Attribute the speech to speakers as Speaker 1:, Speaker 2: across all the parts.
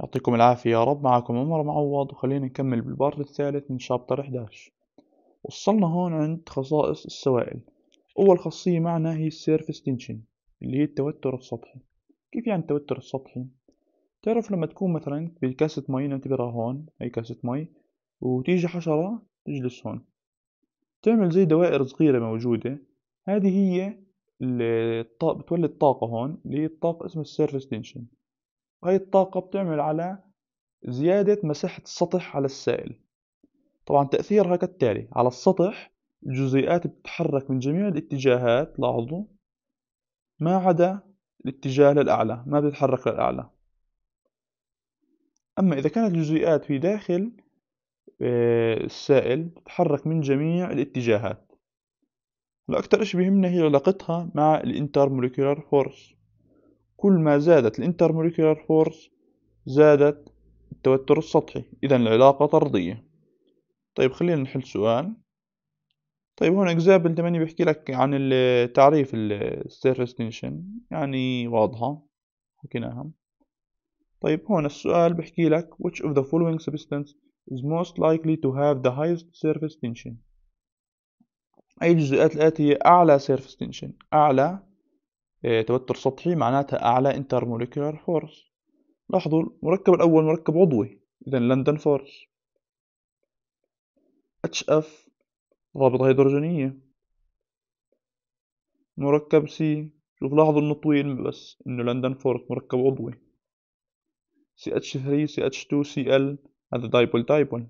Speaker 1: يعطيكم العافية يا رب معكم عمر معوض وخلينا نكمل بالبارت الثالث من شابتر 11 وصلنا هون عند خصائص السوائل أول خاصية معنا هي السيرفس تنشن اللي هي التوتر السطحي كيف يعني التوتر السطحي؟ تعرف لما تكون مثلا بكاسة مي نعتبرها هون هي كاسة مي وتيجي حشرة تجلس هون تعمل زي دوائر صغيرة موجودة هذه هي بتولد طاقة هون اللي هي الطاقة اسمها السيرفس تنشن وهي الطاقة بتعمل على زيادة مساحة السطح على السائل طبعا تأثيرها كالتالي على السطح الجزيئات بتتحرك من جميع الاتجاهات لاحظوا ما عدا الاتجاه للأعلى ما بتتحرك للأعلى أما إذا كانت الجزيئات في داخل آه، السائل تتحرك من جميع الاتجاهات الأكثر إشي بيهمنا هي علاقتها مع الانترمولكيولار فورس كل ما زادت الانترموليكولار فورس زادت التوتر السطحي إذا العلاقة طردية طيب خلينا نحل سؤال طيب هون اكزامبل 8 بيحكي لك عن التعريف السيرفس تنشن يعني واضحة حكيناها طيب هون السؤال بيحكي لك which of the following substance is most likely to have the highest surface tension أي الجزيئات الآتية أعلى surface tension أعلى آه، توتر سطحي معناتها أعلى intermolecular فورس لاحظوا المركب الأول مركب عضوي إذا لندن فورس HF رابطة هيدروجينية مركب C شوف لاحظوا انه طويل بس انه لندن فورس مركب عضوي ch 3 ch 2 CL هذا دايبول دايبول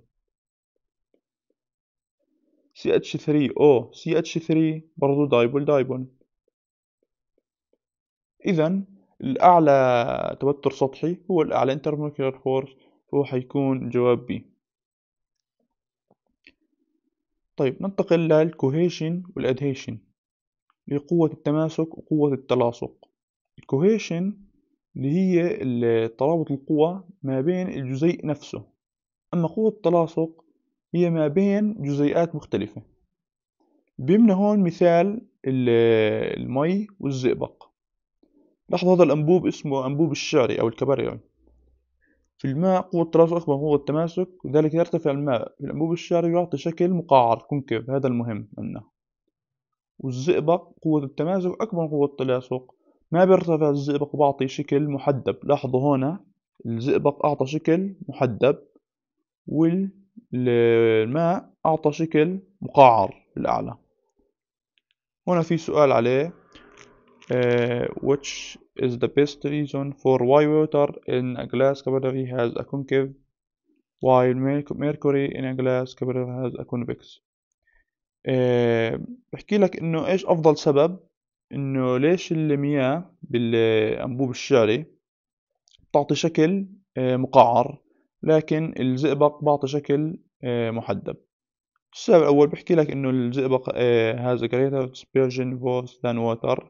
Speaker 1: ch 3 o ch 3 برضو دايبول دايبول إذا الأعلى توتر سطحي هو الأعلى intermolecular force هو حيكون جواب بي طيب ننتقل للكوهيشن والأدهيشن لقوة التماسك وقوة التلاصق الكوهيشن اللي هي ترابط القوى ما بين الجزيء نفسه أما قوة التلاصق هي ما بين جزيئات مختلفة بيمنا هون مثال المي والزئبق لاحظ هذا الأنبوب اسمه أنبوب الشعري أو الكباريون يعني. في الماء قوة التراسخ أكبر من قوة التماسك لذلك يرتفع الماء الأنبوب الشعري يعطي شكل مقعر كونكيف هذا المهم عندنا والزئبق قوة التماسك أكبر من قوة التلاصق ما بيرتفع الزئبق وبعطي شكل محدب لاحظوا هنا الزئبق أعطى شكل محدب والماء أعطى شكل مقعر الأعلى هنا في سؤال عليه uh, which is the best reason for why water in a glass capillary has a concave while mercury in a glass capillary has a convex uh, بحكي لك انه ايش افضل سبب انه ليش المياه بالانبوب الشعري بتعطي شكل مقعر لكن الزئبق بعطي شكل محدب السبب الأول بحكي لك إنه الزئبق has a greater dispersion force than water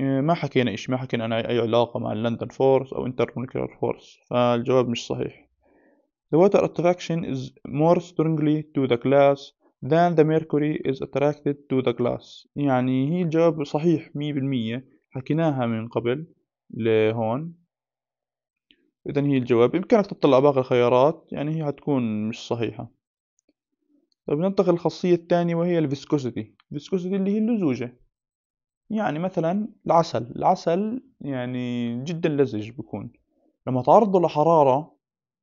Speaker 1: إيه، ما حكينا إيش ما حكينا أنا أي علاقة مع اللندن فورس أو intermolecular فورس فالجواب مش صحيح The water attraction is more strongly to the glass than the mercury is attracted to the glass يعني هي الجواب صحيح مية بالمية حكيناها من قبل لهون إذا هي الجواب بإمكانك تطلع باقي الخيارات يعني هي حتكون مش صحيحة طيب ننتقل للخاصية الثانية وهي الفيسكوسيتي الفيسكوسيتي اللي هي اللزوجة يعني مثلا العسل العسل يعني جدا لزج بكون لما تعرضه لحرارة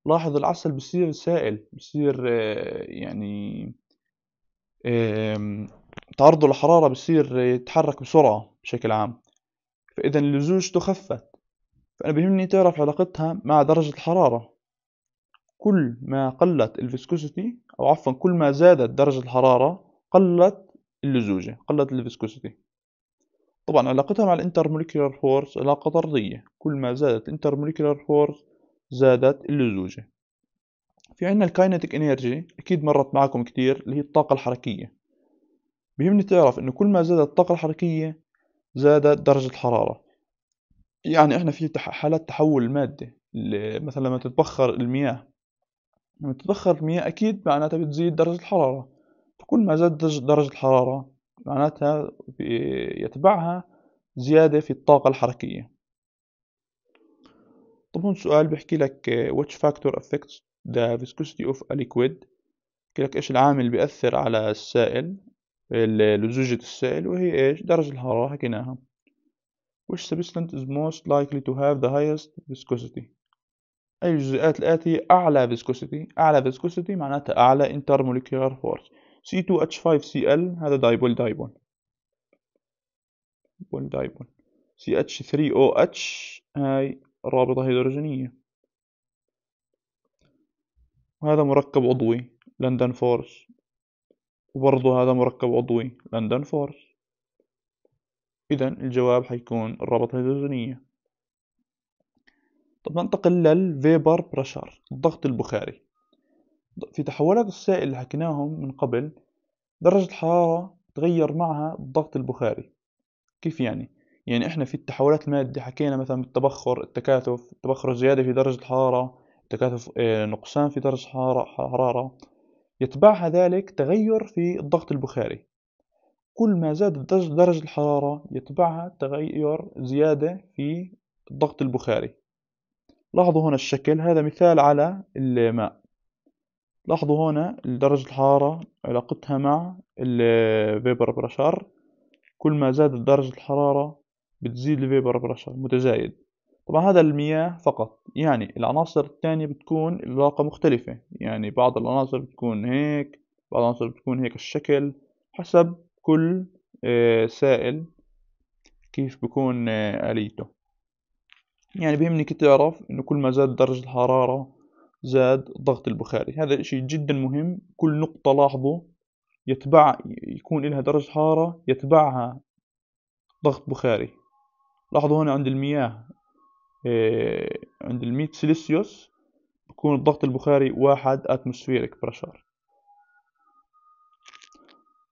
Speaker 1: لاحظ العسل بصير سائل بصير آه، يعني تعرضه لحرارة بصير يتحرك بسرعة بشكل عام فإذا اللزوج خفت فأنا بيهمني تعرف علاقتها مع درجة الحرارة كل ما قلت الفيسكوسيتي أو عفوا كل ما زادت درجة الحرارة قلت اللزوجة قلت الفيسكوسيتي طبعا علاقتها مع الانترموليكولار فورس علاقة طردية كل ما زادت الانترموليكولار فورس زادت اللزوجة في عنا الكاينتيك انرجي اكيد مرت معكم كتير اللي هي الطاقة الحركية بيهمني تعرف انه كل ما زادت الطاقة الحركية زادت درجة الحرارة يعني احنا في حالات تحول المادة مثلا لما تتبخر المياه لما تتبخر المياه اكيد معناتها بتزيد درجة الحرارة فكل ما زادت درجة الحرارة معناتها يتبعها زيادة في الطاقة الحركية طب هون سؤال بيحكي لك which factor affects the viscosity of a liquid بيحكي لك ايش العامل اللي بيأثر على السائل لزوجة السائل وهي ايش درجة الحرارة حكيناها which substance is most likely to have the highest viscosity أي الجزيئات الآتية أعلى viscosity أعلى viscosity معناتها أعلى intermolecular force C2H5Cl هذا دايبول دايبول دايبول دايبول CH3OH هاي رابطة هيدروجينية وهذا مركب عضوي لندن فورس وبرضه هذا مركب عضوي لندن فورس إذا الجواب حيكون الرابطة الهيدروجينية طب ننتقل للفيبر بريشر الضغط البخاري في تحولات السائل اللي حكيناهم من قبل درجة الحرارة تغير معها الضغط البخاري كيف يعني؟ يعني احنا في التحولات المادية حكينا مثلا بالتبخر التكاثف التبخر الزيادة في درجة الحرارة تكاثف آه، نقصان في درجة حرارة, حرارة يتبعها ذلك تغير في الضغط البخاري كل ما زادت درجة الحرارة يتبعها تغير زيادة في الضغط البخاري لاحظوا هنا الشكل هذا مثال على الماء لاحظوا هنا درجة الحرارة علاقتها مع الفيبر بريشر كل ما زادت درجة الحرارة بتزيد الفيبر بريشر متزايد طبعا هذا المياه فقط يعني العناصر الثانية بتكون العلاقة مختلفة يعني بعض العناصر بتكون هيك بعض العناصر بتكون هيك الشكل حسب كل آه، سائل كيف بكون آه، آليته يعني بيهمني كتير تعرف إنه كل ما زادت درجة الحرارة زاد الضغط البخاري هذا شيء جدا مهم كل نقطة لاحظوا يتبع يكون لها درجة حرارة يتبعها ضغط بخاري لاحظوا هنا عند المياه إيه، عند المية سيليسيوس يكون الضغط البخاري واحد اتموسفيريك برشار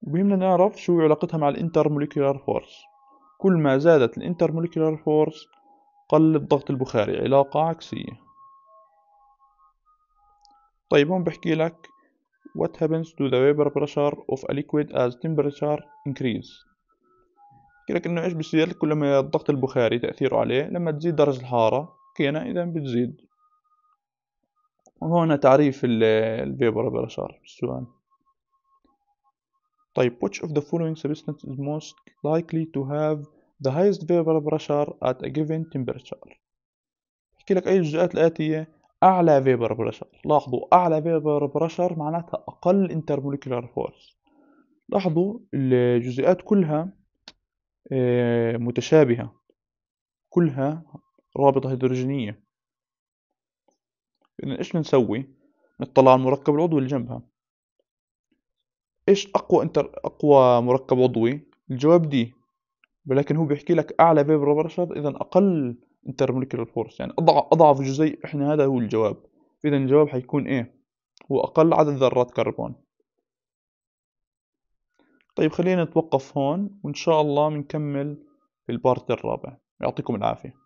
Speaker 1: وبيهمنا نعرف شو علاقتها مع الانتر موليكولار فورس كل ما زادت الانتر موليكولار فورس قل الضغط البخاري علاقة عكسية طيب هون بحكي لك what happens to the vapor pressure of a liquid as temperature increase بحكي لك انه ايش بصير كل ما الضغط البخاري تأثيره عليه لما تزيد درجة الحرارة حكينا اذا بتزيد وهون تعريف ال vapor pressure بالسؤال طيب which of the following substance is most likely to have the highest vapor pressure at a given temperature بحكي لك أي الجزيئات الآتية أعلى فيبر بريشر لاحظوا أعلى فيبر بريشر معناتها أقل انترموليكولار فورس لاحظوا الجزيئات كلها آه، متشابهة كلها رابطة هيدروجينية إذن إيش نسوي؟ نطلع على المركب العضوي اللي جنبها إيش أقوى انتر أقوى مركب عضوي؟ الجواب دي ولكن هو بيحكي لك أعلى فيبر بريشر إذا أقل intermolecular الفورس يعني أضعف جزيء إحنا هذا هو الجواب إذا الجواب حيكون إيه هو أقل عدد ذرات كربون طيب خلينا نتوقف هون وإن شاء الله بنكمل في البارت الرابع يعطيكم العافية